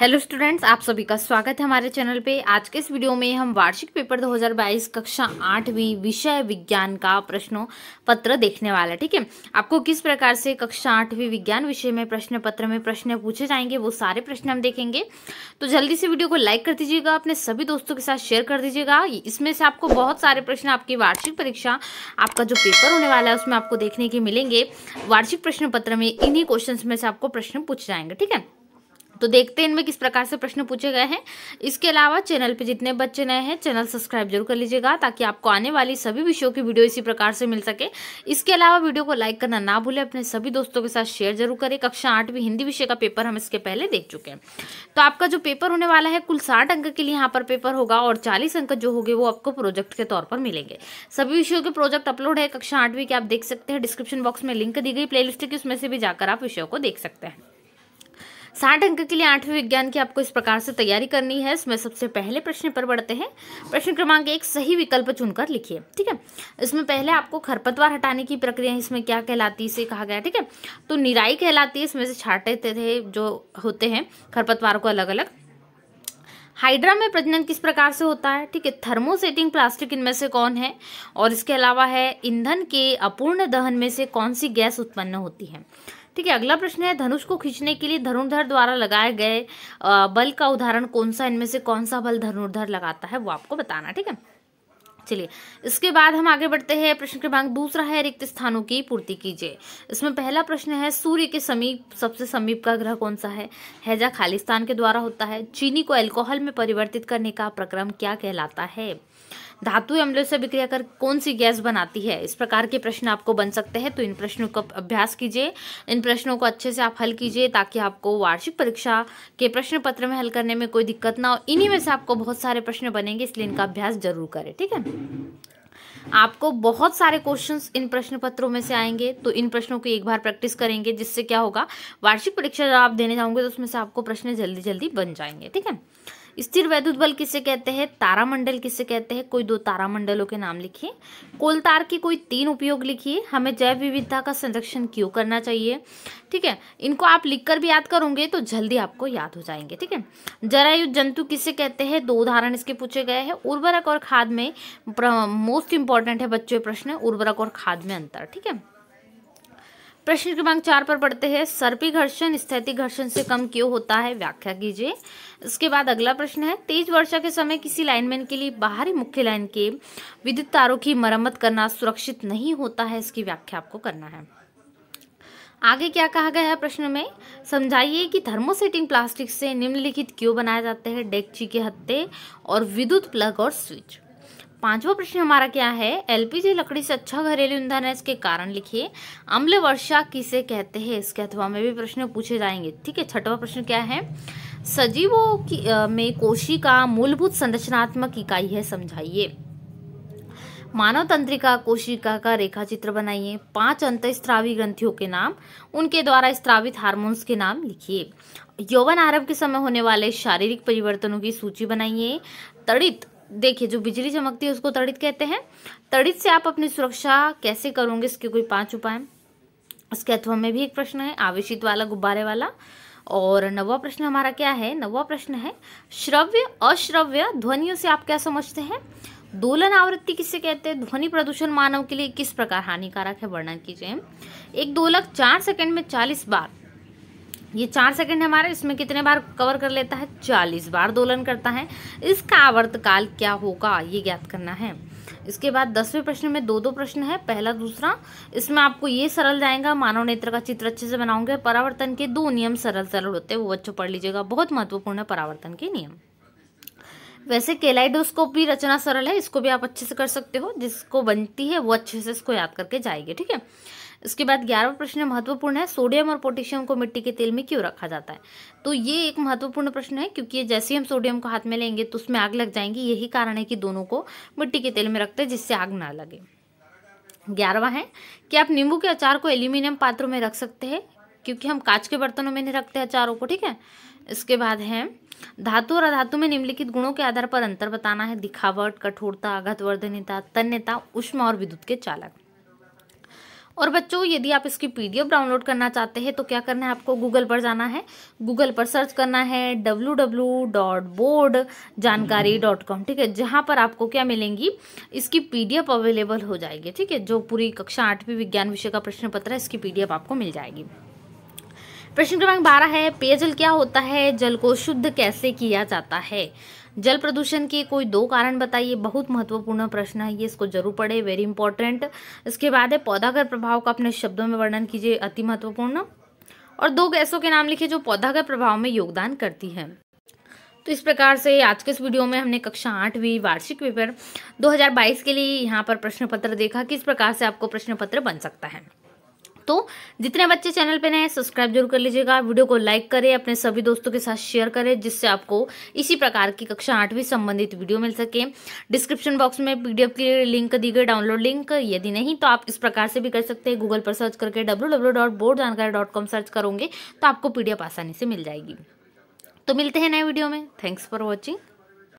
hello students आप सभी का स्वागत है हमारे चैनल पे आज के इस वीडियो में हम वार्षिक पेपर 2022 कक्षा आठवीं विषय विज्ञान का प्रश्नों पत्र देखने वाला है ठीक है आपको किस प्रकार से कक्षा आठवीं विज्ञान विषय में प्रश्न पत्र में प्रश्न पूछे जाएंगे वो सारे प्रश्न हम देखेंगे तो जल्दी से वीडियो को लाइक कर दीजिएगा अपने सभी दोस्तों के साथ शेयर कर दीजिएगा इसमें से आपको बहुत सारे प्रश्न आपकी वार्षिक परीक्षा आपका जो पेपर होने वाला है उसमें आपको देखने के मिलेंगे वार्षिक प्रश्न पत्र में इन्हीं क्वेश्चन में से आपको प्रश्न पूछे जाएंगे ठीक है तो देखते हैं इनमें किस प्रकार से प्रश्न पूछे गए हैं इसके अलावा चैनल पे जितने बच्चे नए हैं चैनल सब्सक्राइब जरूर कर लीजिएगा ताकि आपको आने वाली सभी विषयों की वीडियो इसी प्रकार से मिल सके इसके अलावा वीडियो को लाइक करना ना भूलें अपने सभी दोस्तों के साथ शेयर जरूर करें कक्षा आठवीं हिंदी विषय का पेपर हम इसके पहले देख चुके हैं तो आपका जो पेपर होने वाला है कुल साठ अंक के लिए यहाँ पर पेपर होगा और चालीस अंक जो होंगे वो आपको प्रोजेक्ट के तौर पर मिलेंगे सभी विषयों के प्रोजेक्ट अपलोड है कक्षा आठवीं के आप देख सकते हैं डिस्क्रिप्शन बॉक्स में लिंक दी गई प्ले की उसमें से भी जाकर आप विषयों को देख सकते हैं साठ अंक के लिए आठवें विज्ञान की आपको इस प्रकार से तैयारी करनी है इसमें सबसे पहले प्रश्न पर बढ़ते हैं प्रश्न क्रमांक एक सही विकल्प चुनकर लिखिए ठीक है इसमें पहले आपको खरपतवार हटाने की प्रक्रिया इसमें क्या कहलाती है इसे कहा गया ठीक है तो निराई कहलाती है इसमें से छाटे थे जो होते हैं खरपतवार को अलग अलग हाइड्रा में प्रजनन किस प्रकार से होता है ठीक है थर्मोसेटिंग प्लास्टिक इनमें से कौन है और इसके अलावा है ईंधन के अपूर्ण दहन में से कौन सी गैस उत्पन्न होती है ठीक है अगला प्रश्न है धनुष को खींचने के लिए धनुर्धर द्वारा लगाए गए बल का उदाहरण कौन सा इनमें से कौन सा बल धनुर्धर लगाता है वो आपको बताना ठीक है चलिए इसके बाद हम आगे बढ़ते हैं प्रश्न क्रमांक दूसरा है रिक्त स्थानों की पूर्ति कीजिए इसमें पहला प्रश्न है सूर्य के समीप सबसे समीप का ग्रह कौन सा है हैजा खालिस्तान के द्वारा होता है चीनी को अल्कोहल में परिवर्तित करने का प्रक्रम क्या कहलाता है धातु अम्लों से अभिक्रिया कर कौन सी गैस बनाती है इस प्रकार के प्रश्न आपको बन सकते हैं तो इन प्रश्नों का अभ्यास कीजिए इन प्रश्नों को अच्छे से आप हल कीजिए ताकि आपको वार्षिक परीक्षा के प्रश्न पत्र में हल करने में कोई दिक्कत ना हो इन्हीं में से आपको बहुत सारे प्रश्न बनेंगे इसलिए इनका अभ्यास जरूर करें ठीक है आपको बहुत सारे क्वेश्चंस इन प्रश्न पत्रों में से आएंगे तो इन प्रश्नों को एक बार प्रैक्टिस करेंगे जिससे क्या होगा वार्षिक परीक्षा जब आप देने जाओगे तो उसमें से आपको प्रश्न जल्दी जल्दी बन जाएंगे ठीक है स्थिर वैद्युत बल किसे कहते हैं तारामंडल किसे कहते हैं कोई दो तारामंडलों के नाम लिखिए कोलतार के कोई तीन उपयोग लिखिए हमें जैव विविधता का संरक्षण क्यों करना चाहिए ठीक है इनको आप लिखकर भी याद करोगे तो जल्दी आपको याद हो जाएंगे ठीक है जरायु जंतु किसे कहते हैं दो उदाहरण इसके पूछे गए हैं उर्वरक और खाद में मोस्ट इंपॉर्टेंट है बच्चों प्रश्न उर्वरक और खाद में अंतर ठीक है प्रश्न क्रमांक चार पर पढ़ते हैं सर्पी घर्षण स्थैतिक घर्षण से कम क्यों होता है व्याख्या कीजिए इसके बाद अगला प्रश्न है तेज वर्षा के समय किसी लाइनमैन के लिए बाहरी मुख्य लाइन के विद्युत तारों की मरम्मत करना सुरक्षित नहीं होता है इसकी व्याख्या आपको करना है आगे क्या कहा गया है प्रश्न में समझाइए कि थर्मोसेटिंग प्लास्टिक से निम्नलिखित क्यों बनाए जाते हैं डेगची के हत्ते और विद्युत प्लग और स्विच पांचवा प्रश्न हमारा क्या है एलपीजी लकड़ी से अच्छा घरेलू ईंधन है इसके कारण लिखिए अम्ल वर्षा किसे कहते हैं इसके अथवा में भी प्रश्न पूछे जाएंगे ठीक है छठवा प्रश्न क्या है सजीवों की आ, में कोशिका मूलभूत संरचनात्मक इकाई है समझाइए मानव तंत्रिका कोशिका का रेखा चित्र बनाइए पांच अंत स्त्रावी ग्रंथियों के नाम उनके द्वारा स्त्रावित हार्मोन्स के नाम लिखिए यौवन आरंभ के समय होने वाले शारीरिक परिवर्तनों की सूची बनाइए तड़ित देखिए जो बिजली चमकती है उसको तड़ित कहते हैं तड़ित से आप अपनी सुरक्षा कैसे करोगे इसके कोई पांच उपाय इसके अथवा में भी एक प्रश्न है आवेशित वाला गुब्बारे वाला और नवा प्रश्न हमारा क्या है नवा प्रश्न है श्रव्य अश्रव्य ध्वनियों से आप क्या समझते हैं दोलन आवृत्ति किसे कहते हैं ध्वनि प्रदूषण मानव के लिए किस प्रकार हानिकारक है वर्णन कीजिए एक दोलक चार सेकंड में चालीस बार ये चार सेकंड हमारे इसमें कितने बार कवर कर लेता है चालीस बार दोलन करता है इसका आवर्तकाल क्या होगा ये ज्ञात करना है इसके बाद दसवें प्रश्न में दो दो प्रश्न है पहला दूसरा इसमें आपको ये सरल जाएगा मानव नेत्र का चित्र अच्छे से बनाओगे परावर्तन के दो नियम सरल सरल होते हैं वो बच्चों पढ़ लीजिएगा बहुत महत्वपूर्ण है परावर्तन के नियम वैसे केलाइडोस्कोप भी रचना सरल है इसको भी आप अच्छे से कर सकते हो जिसको बनती है वो अच्छे से इसको याद करके जाएंगे ठीक है इसके बाद ग्यारहवा प्रश्न महत्वपूर्ण है सोडियम और पोटेशियम को मिट्टी के तेल में क्यों रखा जाता है तो ये एक महत्वपूर्ण प्रश्न है क्योंकि जैसे हम सोडियम को हाथ में लेंगे तो उसमें आग लग जाएंगी यही कारण है कि दोनों को मिट्टी के तेल में रखते हैं जिससे आग ना लगे ग्यारहवा है कि आप नींबू के अचार को एल्यूमिनियम पात्रों में रख सकते हैं क्योंकि हम कांच के बर्तनों में नहीं रखते अचारों को ठीक है इसके बाद है धातु और अधातु में निम्नलिखित गुणों के आधार पर अंतर बताना है दिखावट कठोरता आघात वर्धनता तन्यता उष्मा और विद्युत के चालक और बच्चों यदि आप इसकी पी डाउनलोड करना चाहते हैं तो क्या करना है आपको गूगल पर जाना है गूगल पर सर्च करना है W dot board Jankari dot com ठीक है जहाँ पर आपको क्या मिलेंगी इसकी पीडीएफ अवेलेबल हो जाएगी ठीक है जो पूरी कक्षा आठवीं विज्ञान विषय का प्रश्न पत्र है इसकी पीडीएफ आपको मिल जाएगी प्रश्न क्रमांक बारह है पेयजल क्या होता है जल को शुद्ध कैसे किया जाता है जल प्रदूषण के कोई दो कारण बताइए बहुत महत्वपूर्ण प्रश्न है ये इसको जरूर पढ़े वेरी इंपॉर्टेंट इसके बाद है पौधागर प्रभाव का अपने शब्दों में वर्णन कीजिए अति महत्वपूर्ण और दो गैसों के नाम लिखिए जो पौधागर प्रभाव में योगदान करती है तो इस प्रकार से आज के इस वीडियो में हमने कक्षा आठवीं वार्षिक पेपर 2022 के लिए यहाँ पर प्रश्न पत्र देखा किस प्रकार से आपको प्रश्न पत्र बन सकता है तो जितने बच्चे चैनल पे नए सब्सक्राइब जरूर कर लीजिएगा वीडियो को लाइक करें अपने सभी दोस्तों के साथ शेयर करें जिससे आपको इसी प्रकार की कक्षा आठवीं संबंधित वीडियो मिल सके डिस्क्रिप्शन बॉक्स में पीडीएफ की लिंक दी गई डाउनलोड लिंक यदि नहीं तो आप इस प्रकार से भी कर सकते हैं गूगल पर सर्च करके डब्ल्यू सर्च करोगे तो आपको पीडीएफ आसानी से मिल जाएगी तो मिलते हैं नए वीडियो में थैंक्स फॉर वॉचिंग